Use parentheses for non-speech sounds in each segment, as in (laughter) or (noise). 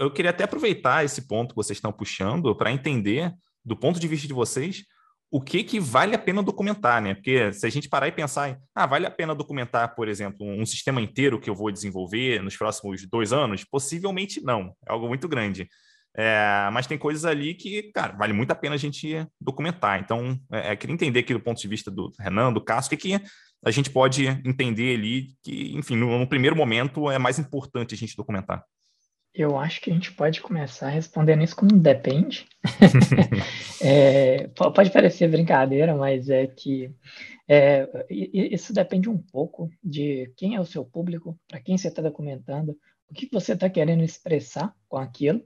Eu queria até aproveitar esse ponto que vocês estão puxando para entender, do ponto de vista de vocês, o que, que vale a pena documentar, né? Porque se a gente parar e pensar, ah, vale a pena documentar, por exemplo, um sistema inteiro que eu vou desenvolver nos próximos dois anos? Possivelmente não, é algo muito grande. É, mas tem coisas ali que, cara, vale muito a pena a gente documentar. Então, é, é queria entender aqui do ponto de vista do Renan, do Cássio, o que, a gente pode entender ali que, enfim, no, no primeiro momento é mais importante a gente documentar. Eu acho que a gente pode começar respondendo isso como depende. (laughs) é, pode parecer brincadeira, mas é que é, isso depende um pouco de quem é o seu público, para quem você está documentando, o que você está querendo expressar com aquilo.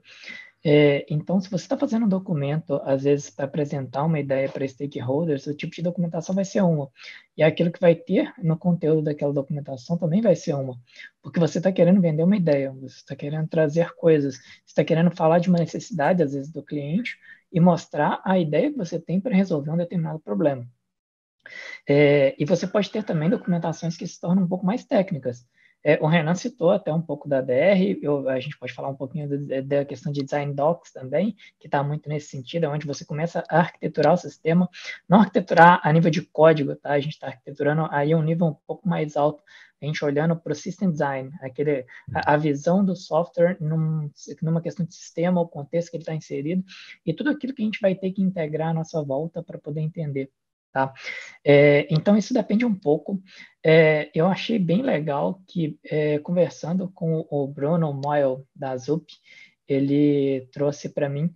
É, então, se você está fazendo um documento, às vezes, para apresentar uma ideia para stakeholders, o tipo de documentação vai ser uma. E aquilo que vai ter no conteúdo daquela documentação também vai ser uma. Porque você está querendo vender uma ideia, você está querendo trazer coisas, você está querendo falar de uma necessidade, às vezes, do cliente e mostrar a ideia que você tem para resolver um determinado problema. É, e você pode ter também documentações que se tornam um pouco mais técnicas. É, o Renan citou até um pouco da DR, eu, a gente pode falar um pouquinho é, da questão de design docs também, que está muito nesse sentido, é onde você começa a arquiteturar o sistema, não arquiteturar a nível de código, tá? A gente está arquiteturando aí um nível um pouco mais alto, a gente olhando para o system design, aquele, a, a visão do software num, numa questão de sistema, o contexto que ele está inserido, e tudo aquilo que a gente vai ter que integrar à nossa volta para poder entender. Tá? É, então, isso depende um pouco. É, eu achei bem legal que, é, conversando com o Bruno Moyle, da ZUP, ele trouxe para mim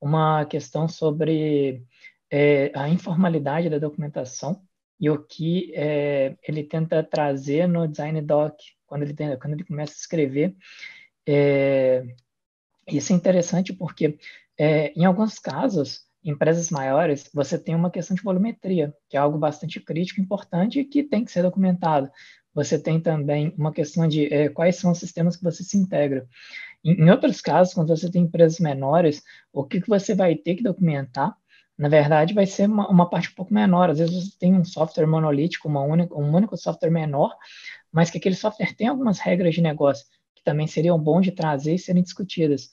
uma questão sobre é, a informalidade da documentação e o que é, ele tenta trazer no design doc, quando ele, tem, quando ele começa a escrever. É, isso é interessante porque, em alguns casos, empresas maiores, você tem uma questão de volumetria, que é algo bastante crítico, importante e que tem que ser documentado. Você tem também uma questão de é, quais são os sistemas que você se integra. Em, em outros casos, quando você tem empresas menores, o que, que você vai ter que documentar na verdade, vai ser uma, uma, parte um pouco menor. Às vezes você tem um software monolítico, uma única, um único software menor, mas que aquele software tem algumas regras de negócio que também seriam bom de trazer e serem discutidas.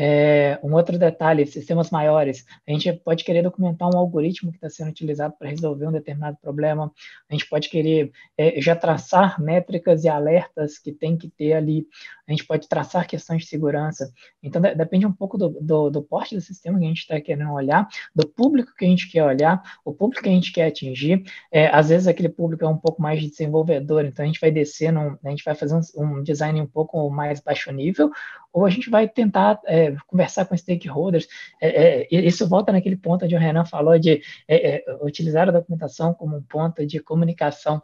É, um outro detalhe, sistemas maiores. A gente pode querer documentar um algoritmo que está sendo utilizado para resolver um determinado problema. A gente pode querer é, já traçar métricas e alertas que tem que ter ali a gente pode traçar questões de segurança. Então, de, depende um pouco do, do, do, porte do sistema que a gente está querendo olhar, do público que a gente quer olhar, o público que a gente quer atingir. É, às vezes, aquele público é um pouco mais desenvolvedor, então a gente vai descer, num, a gente vai fazer um, um design um pouco mais baixo nível, ou a gente vai tentar é, conversar com stakeholders. É, é, isso volta naquele ponto onde o Renan falou de é, é, utilizar a documentação como um ponto de comunicação.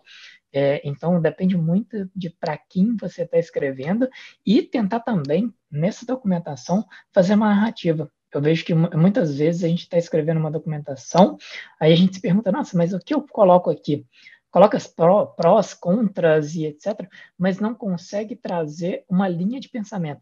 É, então, depende muito de para quem você está escrevendo e tentar também, nessa documentação, fazer uma narrativa. Eu vejo que muitas vezes a gente está escrevendo uma documentação, aí a gente se pergunta, nossa, mas o que eu coloco aqui? Coloca as pró, prós, contras e etc., mas não consegue trazer uma linha de pensamento.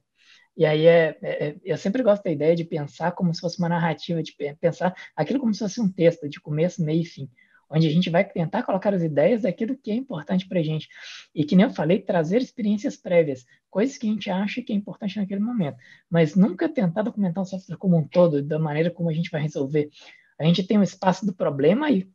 E aí é, é, é, eu sempre gosto da ideia de pensar como se fosse uma narrativa, de pensar aquilo como se fosse um texto, de começo, meio e fim onde a gente vai tentar colocar as ideias daquilo que é importante para a gente. E que nem eu falei, trazer experiências prévias, coisas que a gente acha que é importante naquele momento, mas nunca tentar documentar o software como um todo, da maneira como a gente vai resolver. A gente tem o um espaço do problema e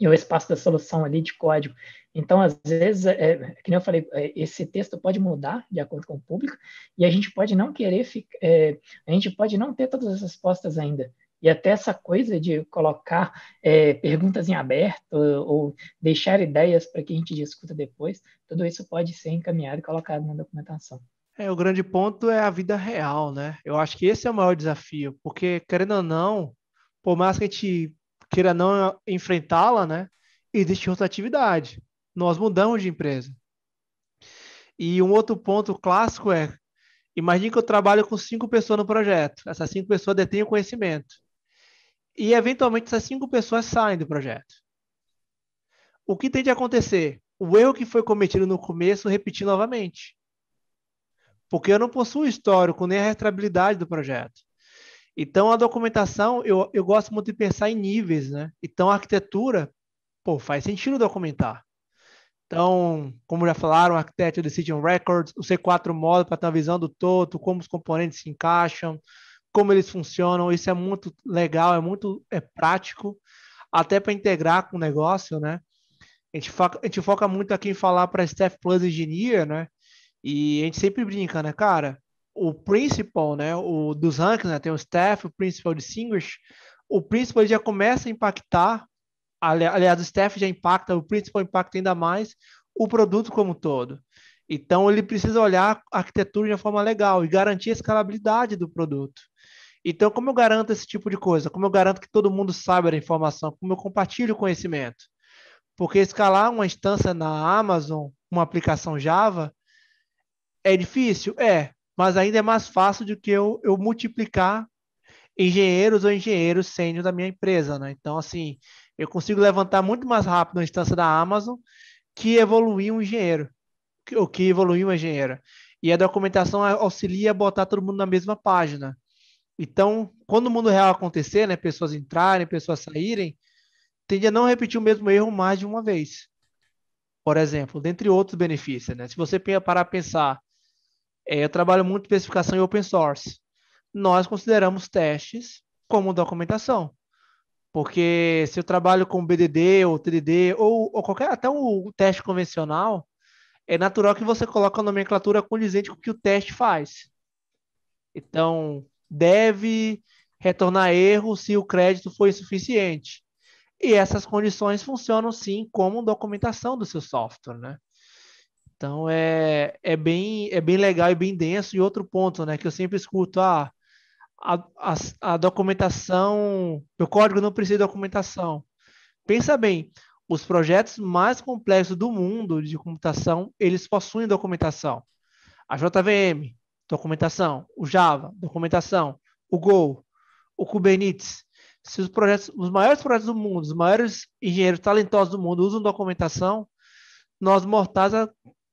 e o espaço da solução ali de código. Então, às vezes, é, que nem eu falei, é, esse texto pode mudar de acordo com o público e a gente pode não querer, ficar, é, a gente pode não ter todas as respostas ainda. E até essa coisa de colocar é, perguntas em aberto ou deixar ideias para que a gente discuta depois, tudo isso pode ser encaminhado e colocado na documentação. É, o grande ponto é a vida real, né? Eu acho que esse é o maior desafio, porque, querendo ou não, por mais que a gente queira não enfrentá-la, né? Existe rotatividade. Nós mudamos de empresa. E um outro ponto clássico é: imagine que eu trabalho com cinco pessoas no projeto. Essas cinco pessoas detêm o conhecimento e eventualmente essas cinco pessoas saem do projeto. O que tem de acontecer? O erro que foi cometido no começo repetir novamente. Porque eu não possuo histórico nem a rastreabilidade do projeto. Então, a documentação, eu, eu gosto muito de pensar em níveis, né? Então, a arquitetura, pô, faz sentido documentar. Então, como já falaram, Architecture Decision Records, o C4 Model para ter uma visão do todo, como os componentes se encaixam, como eles funcionam. Isso é muito legal, é muito é prático, até para integrar com o negócio, né? A gente, foca, a gente foca muito aqui em falar para Staff Plus Engineer, né? E a gente sempre brinca, né, cara? O principal, né? O dos ranks, né? Tem o staff, o principal de singles. O principal já começa a impactar. Aliás, o staff já impacta, o principal impacta ainda mais o produto como um todo. Então, ele precisa olhar a arquitetura de uma forma legal e garantir a escalabilidade do produto. Então, como eu garanto esse tipo de coisa? Como eu garanto que todo mundo saiba a informação? Como eu compartilho o conhecimento? Porque escalar uma instância na Amazon, uma aplicação Java, é difícil? É, mas ainda é mais fácil do que eu, eu multiplicar engenheiros ou engenheiros sênior da minha empresa. Né? Então, assim, eu consigo levantar muito mais rápido uma instância da Amazon que evoluir um engenheiro o que evoluiu a engenheira. E a documentação auxilia a botar todo mundo na mesma página. Então, quando o mundo real acontecer, né, pessoas entrarem, pessoas saírem, tende a não repetir o mesmo erro mais de uma vez. Por exemplo, dentre outros benefícios, né? Se você parar a pensar, é, eu trabalho muito especificação e open source. Nós consideramos testes como documentação. Porque se eu trabalho com BDD ou TDD ou, ou qualquer até um teste convencional, é natural que você coloque a nomenclatura condizente com o que o teste faz. Então, deve retornar erro se o crédito foi insuficiente. E essas condições funcionam sim como documentação do seu software, né? Então é, é, bem, é bem legal e bem denso. E outro ponto, né, que eu sempre escuto, ah, a, a, a documentação, meu código não precisa de documentação. Pensa bem, os projetos mais complexos do mundo de computação, eles possuem documentação. A JVM, documentação. O Java, documentação. O Go, o Kubernetes. Se os projetos, os maiores projetos do mundo, os maiores engenheiros talentosos do mundo usam documentação, nós mortais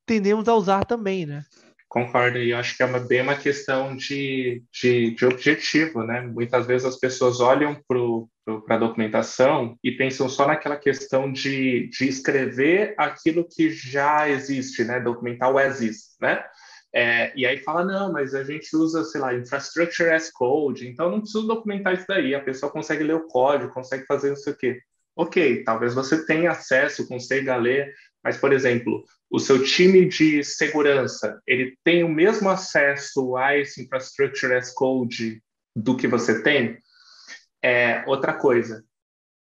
tendemos a usar também, né? Concordo, e acho que é uma, bem uma questão de, de, de objetivo, né? Muitas vezes as pessoas olham para o para documentação e pensam só naquela questão de, de escrever aquilo que já existe, né? Documentar o as is, né? É, e aí fala, não, mas a gente usa, sei lá, Infrastructure as Code, então não precisa documentar isso daí, a pessoa consegue ler o código, consegue fazer não sei o quê. Ok, talvez você tenha acesso, consiga ler, mas, por exemplo, o seu time de segurança, ele tem o mesmo acesso a esse Infrastructure as Code do que você tem? É, outra coisa,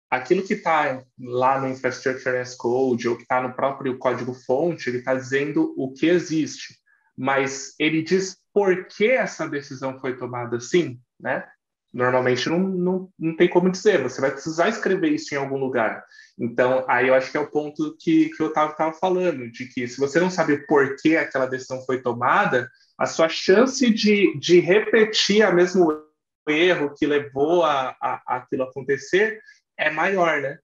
aquilo que está lá no Infrastructure as Code ou que está no próprio código-fonte, ele está dizendo o que existe, mas ele diz por que essa decisão foi tomada assim, né? Normalmente não, não, não tem como dizer, você vai precisar escrever isso em algum lugar. Então, aí eu acho que é o ponto que, que o Otávio estava falando, de que se você não sabe por que aquela decisão foi tomada, a sua chance de, de repetir a mesma erro que levou a, a aquilo acontecer é maior, né?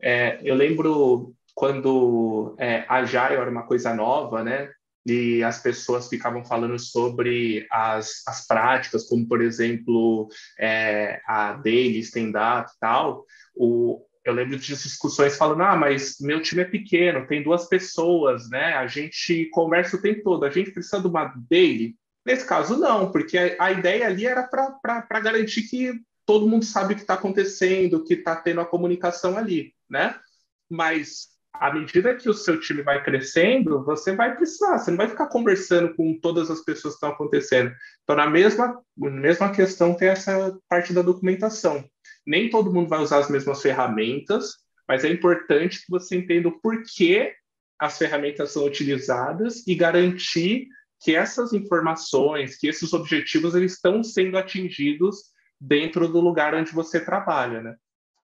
É, eu lembro quando é, a Agile era uma coisa nova, né? E as pessoas ficavam falando sobre as, as práticas, como, por exemplo, é, a daily, stand-up e tal. O, eu lembro de discussões falando, ah, mas meu time é pequeno, tem duas pessoas, né? A gente conversa o tempo todo, a gente precisa de uma daily Nesse caso, não, porque a, ideia ali era para garantir que todo mundo sabe o que está acontecendo, que está tendo a comunicação ali, né? Mas à medida que o seu time vai crescendo, você vai precisar, você não vai ficar conversando com todas as pessoas que estão acontecendo. Então, na mesma, na mesma questão, tem essa parte da documentação. Nem todo mundo vai usar as mesmas ferramentas, mas é importante que você entenda o porquê as ferramentas são utilizadas e garantir que essas informações, que esses objetivos, eles estão sendo atingidos dentro do lugar onde você trabalha, né?